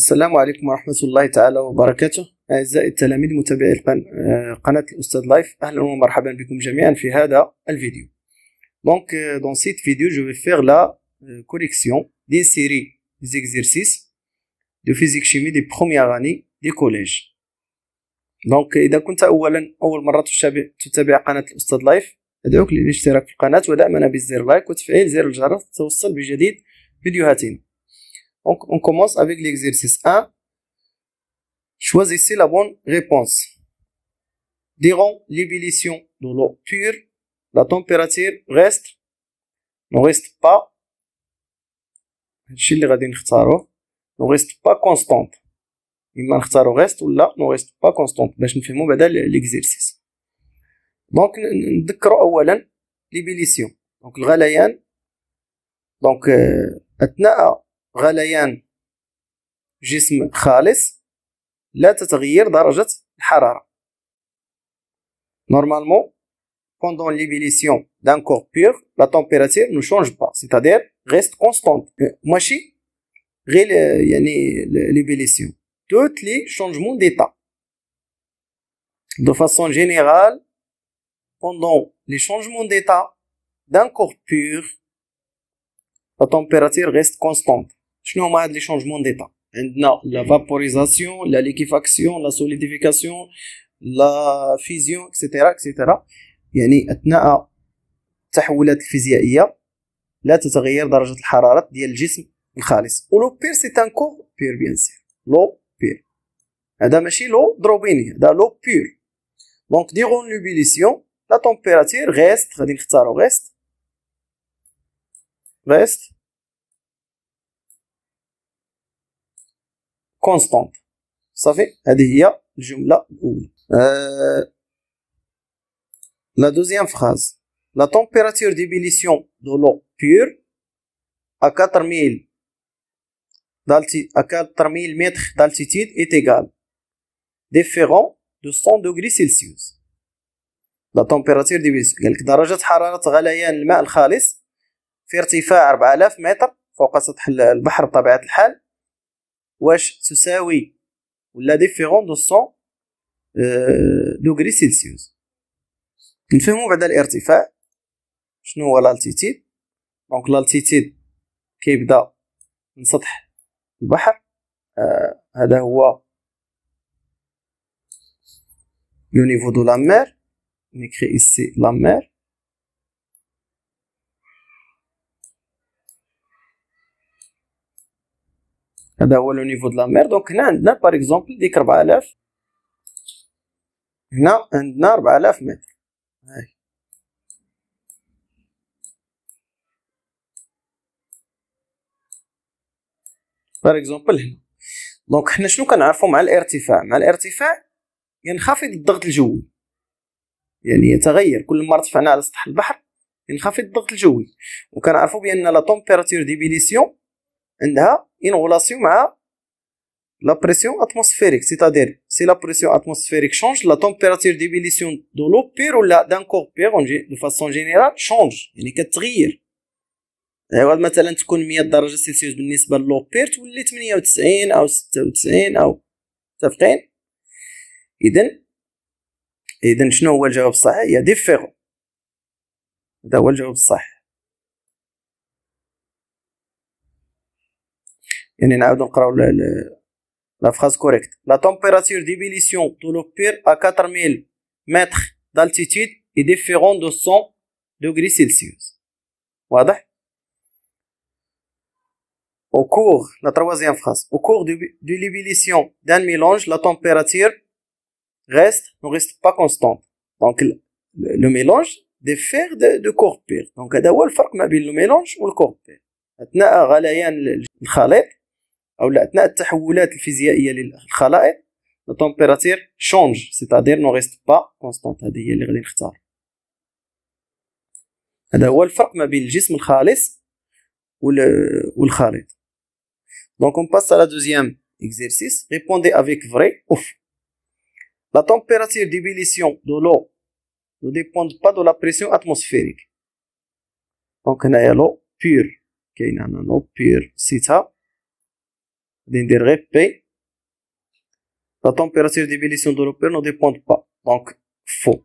السلام عليكم ورحمة الله تعالى وبركاته أعزائي التلاميذ متابعي آه، قناة الأستاذ لايف أهلا ومرحبا بكم جميعا في هذا الفيديو دونك دون سيت فيديو جو في فيغ لا كوليكسيون دي سيري des دو فيزيك شيمي دي des premières دي كوليج دونك إذا كنت أولا أول مرة تتابع قناة الأستاذ لايف أدعوك للاشتراك في القناة ودعمنا بزر لايك وتفعيل زر الجرس لتوصل بجديد فيديوهاتنا on, on commence avec l'exercice 1. Choisissez la bonne réponse. Durant l'ébullition de l'eau pure, la température reste, ne reste pas, ne reste pas constante. Il reste reste là ne reste pas constante Je ne l'exercice. pas l'exercice. Donc, Donc l'ébullition. Donc, Donc Donc, euh, اثناء غليان جسم خالص لا تتغير درجة الحرارة normalement pendant l'ébullition d'un corps pur la température ne change pas c'est-à-dire reste constante ماشي غير يعني l'ébullition tous les changements d'état de façon générale pendant les changements d'état d'un corps pur la température reste constante شنو هما هاد لي شونجمون ديتا عندنا لا فابوريزاسيون لا ليكيفاكسيون لا سوليديفيكاسيون لا فيزيون اكسيتيرا اكسيتيرا يعني اثناء التحولات الفيزيائيه لا تتغير درجه الحراره ديال الجسم الخالص ولو بير سي ان كور بير بيان سير لو بير هذا ماشي لو دروبيني هذا لو بير دونك ديغون لوبيليسيون لا تومبيراتير غيست غادي نختارو غيست غيست كونستانت صافي هذه هي الجمله الاولى لا دوزيام فراز لا température d'ébullition دو لو بيور ا 4000 دالتي ا 4000 متر d'altitude est égale ديفيرون دو 100 degrés سيلسيوس لا تمبيراتور ديبيس قال لك درجة حرارة غليان الماء الخالص في ارتفاع 4000 متر فوق سطح البحر بطبيعة الحال واش تساوي ولا ديفيرون دو 100 دوغري سيلسيوس نفهمو بعدا الارتفاع شنو هو لالتيتيد دونك لالتيتيد كيبدا من سطح البحر آه هذا هو لو نيفو دو لا مير اسي ici لا مير هذا هو لو نيفو دو لا مير دونك هنا عندنا باغ اكزومبل ديك 4000 هنا عندنا 4000 متر هاي باغ اكزومبل هنا دونك حنا شنو كنعرفو مع الارتفاع مع الارتفاع ينخفض الضغط الجوي يعني يتغير كل ما ارتفعنا على سطح البحر ينخفض الضغط الجوي وكنعرفو بان لا تومبيراتور ديبيليسيون عندها اون غولاسيون مع لا بريسيون اتموسفيريك سيتادير سي لا بريسيون اتموسفيريك شونج لا تمبيراتير ديبيليسيون دو لو بير ولا دان كور بير دو فاسون جينيرال شونج يعني كتغير يعني مثلا تكون 100 درجه سيلسيوس بالنسبه للو بير تولي 98 او 96 او متفقين اذا اذا شنو هو الجواب الصحيح هي ديفيرون هذا هو الجواب الصحيح يعني نعاودو نقراو la فراز كوريكت لا température ديبيليسيون دو لوبير ا 4000 mètres d'altitude est différente de 100 degrés Celsius. Voilà. Au cours, la troisième phrase, au cours de, l'ébullition d'un mélange, la température reste, ne reste pas constante. Donc, le, le mélange diffère de, de pur. Donc, y a الفرق ما بين le mélange ou le y a un الخليط او اثناء التحولات الفيزيائيه للخلائق التمبيراتير شونج سيتادير نو ريست با كونستانت هذه هي اللي غادي نختار هذا هو الفرق ما بين الجسم الخالص والخالط دونك اون باس على دوزيام اكزيرسيس ريبوندي افيك فري اوف La température d'ébullition دو لو نو dépend pas de la pression atmosphérique. Donc, on a l'eau pure. Okay, l'eau pure, c'est P, la température d'ébullition de l'opère ne dépend pas. Donc, faux.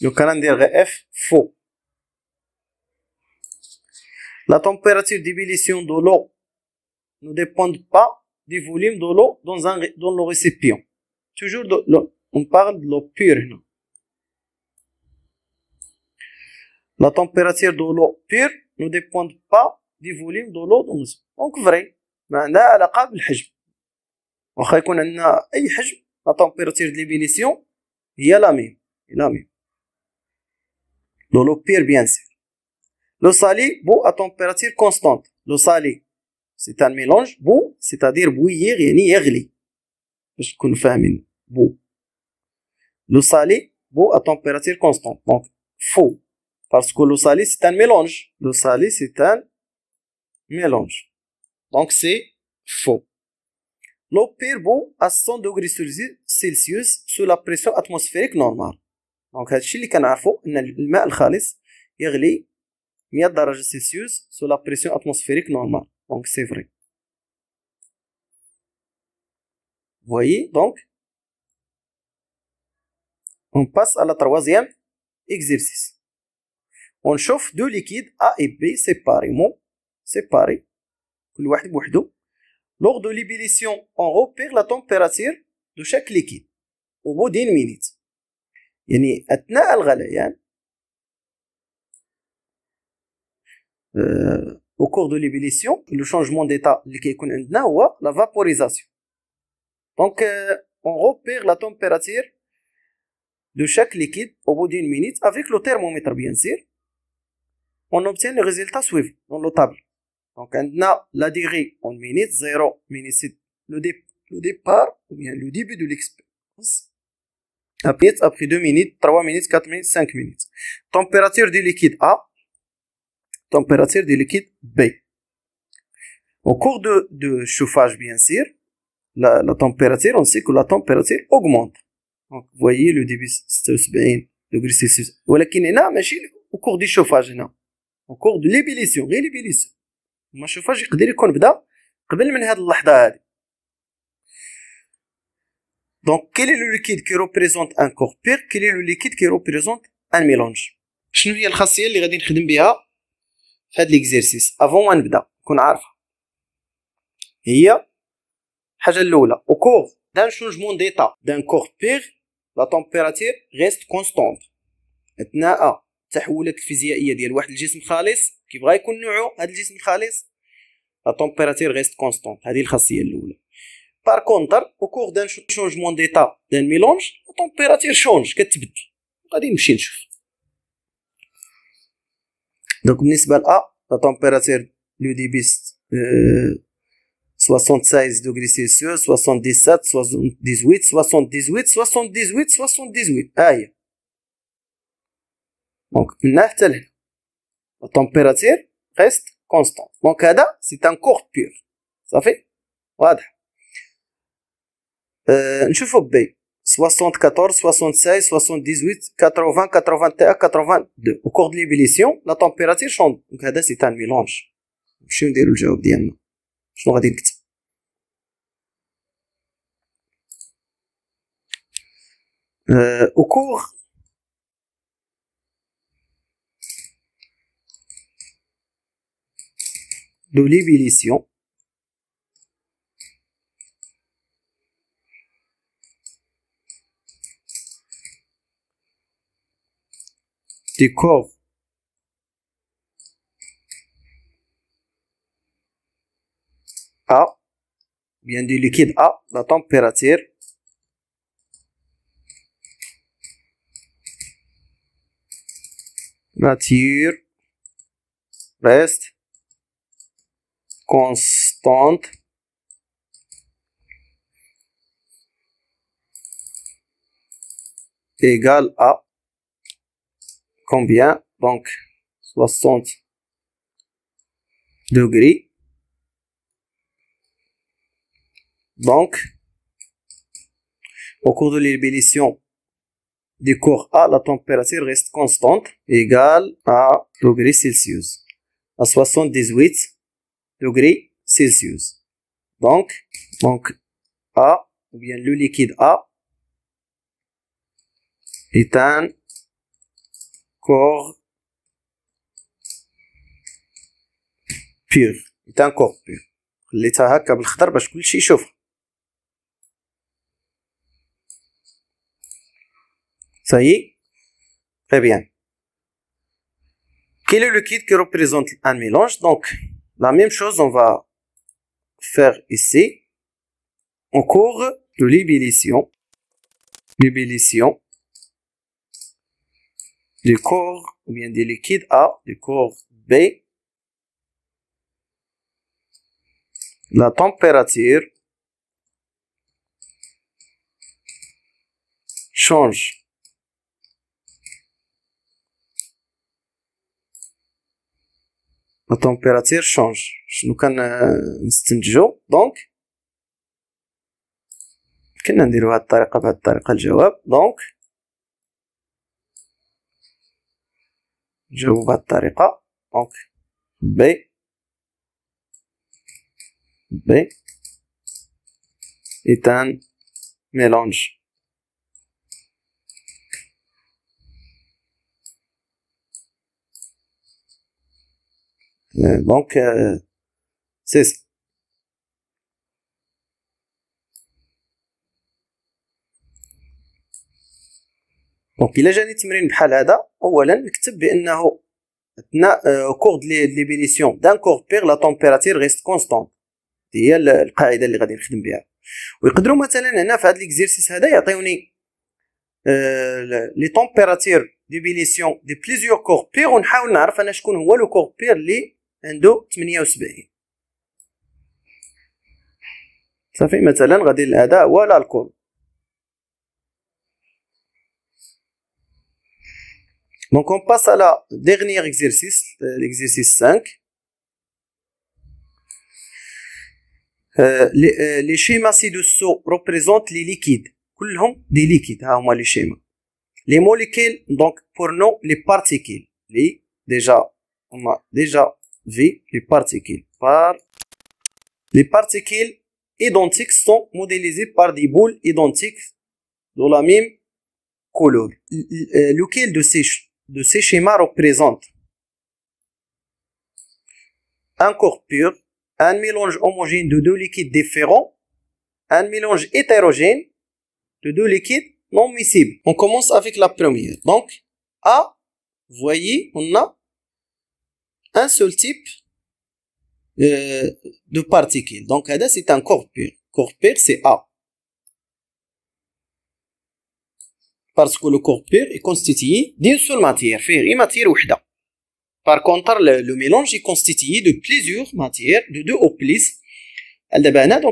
Le calendrier F, faux. La température d'ébullition de l'eau ne dépend pas du volume de l'eau dans, dans le récipient. Toujours, on parle de l'eau pure. Non? La température de l'eau pure ne dépend pas دي فوليم دو لو دونز دونك فري ما عندها علاقه بالحجم واخا يكون عندنا اي حجم لا تمبيراتير دو ليبينيسيون هي لا ميم لا ميم دو لو بير بيان سير لو سالي بو ا تمبيراتير كونستانت لو سالي سي ان ميلونج بو سيتادير بويير يعني يغلي باش تكونوا فاهمين بو لو سالي بو ا تمبيراتير كونستانت دونك فو باسكو لو سالي سي ان ميلونج لو سالي سي ان mélange. Donc c'est faux. L'eau perd bout à 100 degrés Celsius sous la pression atmosphérique normale. Donc هادشي اللي que ان الماء الخالص à 100 degrés celsius sous la pression atmosphérique normale. Donc c'est vrai. Vous voyez donc on passe à la troisième exercice. On chauffe deux liquides A et B séparément سيباري كل واحد بوحدو لوغ دو ليبيليسيون اون روبير لا تومبيراتير دو شاك ليكيد او بو دين مينيت يعني اثناء الغليان او كور دو ليبيليسيون لو شونجمون ديتا اللي كيكون عندنا هو لا فابوريزاسيون دونك اون روبير لا تومبيراتير دو شاك ليكيد او بو دين مينيت افيك لو تيرمومتر بيان سير اون اوبتين لو ريزلتا سويف دون لو طابلو Donc, on a la durée en minutes, 0 minutes, c'est le, départ, ou bien le début de l'expérience. Après, après 2 minutes, 3 minutes, 4 minutes, 5 minutes. Température du liquide A, température du liquide B. Au cours de, de chauffage, bien sûr, la, température, on sait que la température augmente. Donc, vous voyez le début, c'est degrés Celsius. Voilà qu'il là, mais au cours du chauffage, non. Au cours de l'ébullition, l'ébullition. ما شوفاش يقدر يكون بدا قبل من هاد اللحظه هادي دونك كيل لو ليكيد كي ريبريزونت ان كور بير كيل لو ليكيد كي ريبريزونت ان ميلونج شنو هي الخاصيه اللي غادي نخدم بها في ليكزيرسيس افون ما نبدا نكون عارفها هي الحاجه الاولى او كور دان شونجمون ديتا دان كور بير لا تومبيراتير ريست كونستونت اثناء التحولات الفيزيائيه ديال واحد الجسم خالص كيبغى يكون نوعو هذا الجسم الخالص لا طومبيراتير غيست كونستانت هذه الخاصيه الاولى بار كونتر او كور دان شونجمون ديتا دان ميلونج لا طومبيراتير شونج كتبدل غادي نمشي نشوف دونك بالنسبه ل ا لا طومبيراتير لو دي بيست 76 دوغري سيلسيوس 77 78 78 78 78 ها هي دونك من هنا حتى لهنا التمبيراتير ريست كونستون دونك هذا سي ان كور بيور صافي واضح نشوفو بي 74 76 78 80 81 82 au cours de l'ébullition la température change donc هذا سي ان ميلونج نمشيو نديرو الجواب ديالنا شنو غادي نكتب أه au cours de l'ébullition des corps à bien du liquide à la température nature reste constante égale à combien donc 60 degrés donc au cours de l'ébullition du corps A, la température reste constante, égale à degrés Celsius. À 78 degrés Celsius. Donc, donc A, ou bien le liquide A, est un corps pur. Est un corps pur. L'état a câble khadar, parce que le chauffe. Ça y est Très bien. Quel est le liquide qui représente un mélange Donc, la même chose, on va faire ici. encore cours de l'ébullition. L'ébullition du corps ou bien du liquide A, du corps B. La température change لا تومبيراتير شونج شنو كان نستنتجو دونك كنا نديرو هاد الطريقه بهاد الطريقه الجواب دونك نجاوبو بهاد الطريقه دونك بي بي ايتان ميلونج دونك سي سي دونك الا جاني تمرين بحال هذا اولا نكتب بانه اثناء كور آه، دي ليبينيسيون دان كور بير لا تمبيراتير ريست كونستانت هي القاعده اللي غادي نخدم بها ويقدروا مثلا هنا في هذا ليكزيرسيس هذا يعطيوني لي تمبيراتير ديبيليسيون دي بليزيور كور بير ونحاول نعرف انا شكون هو لو كور بير اللي عنده 78 صافي مثلا غادي هذا هو الكول دونك اون باس على ديغنيغ اكزيرسيس ليكزيرسيس 5 لي شيما سي دو سو ريبريزونت لي ليكيد كلهم دي ليكيد ها هما لي شيما لي موليكيل دونك بور نو لي بارتيكيل لي ديجا هما ديجا V, les particules. Par... Les particules identiques sont modélisées par des boules identiques de la même couleur. Euh, lequel de ces, de ces schémas représente un corps pur, un mélange homogène de deux liquides différents, un mélange hétérogène de deux liquides non miscibles. On commence avec la première. Donc, A, voyez, on a un seul type euh, de particules Donc, c'est un corps pur. Corps pur, c'est A. Parce que le corps pur est constitué d'une seule matière, une matière ouhda. Par contre, le, mélange est constitué de plusieurs matières, de deux ou plus. Donc, il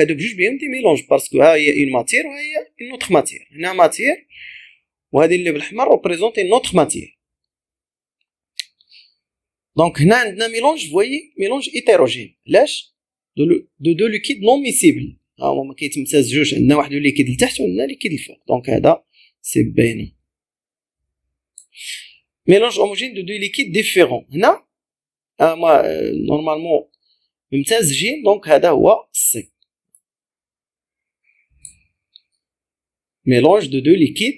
y a des mélanges parce qu'il y a une matière et une autre matière. Une matière, et représente une autre matière. دونك هنا عندنا ميلونج فوي ميلونج ايتيروجين علاش دو دو, ليكيد نون ميسيبل ها هما ما كيتمتزجوش عندنا واحد ليكيد لتحت وعندنا ليكيد الفوق دونك هذا سي باين ميلونج اوموجين دو دو ليكيد ديفيرون هنا هما نورمالمون ممتزجين دونك هذا هو سي ميلونج دو دو ليكيد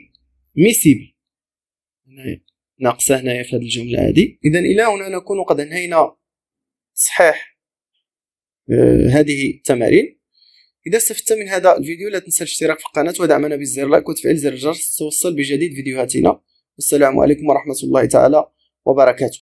ميسيبل هنايا ناقصه هنايا في هذه الجمله هذه اذا الى هنا نكون قد انهينا تصحيح آه، هذه التمارين اذا استفدت من هذا الفيديو لا تنسى الاشتراك في القناه ودعمنا بزر لايك وتفعيل زر الجرس لتوصل بجديد فيديوهاتنا والسلام عليكم ورحمه الله تعالى وبركاته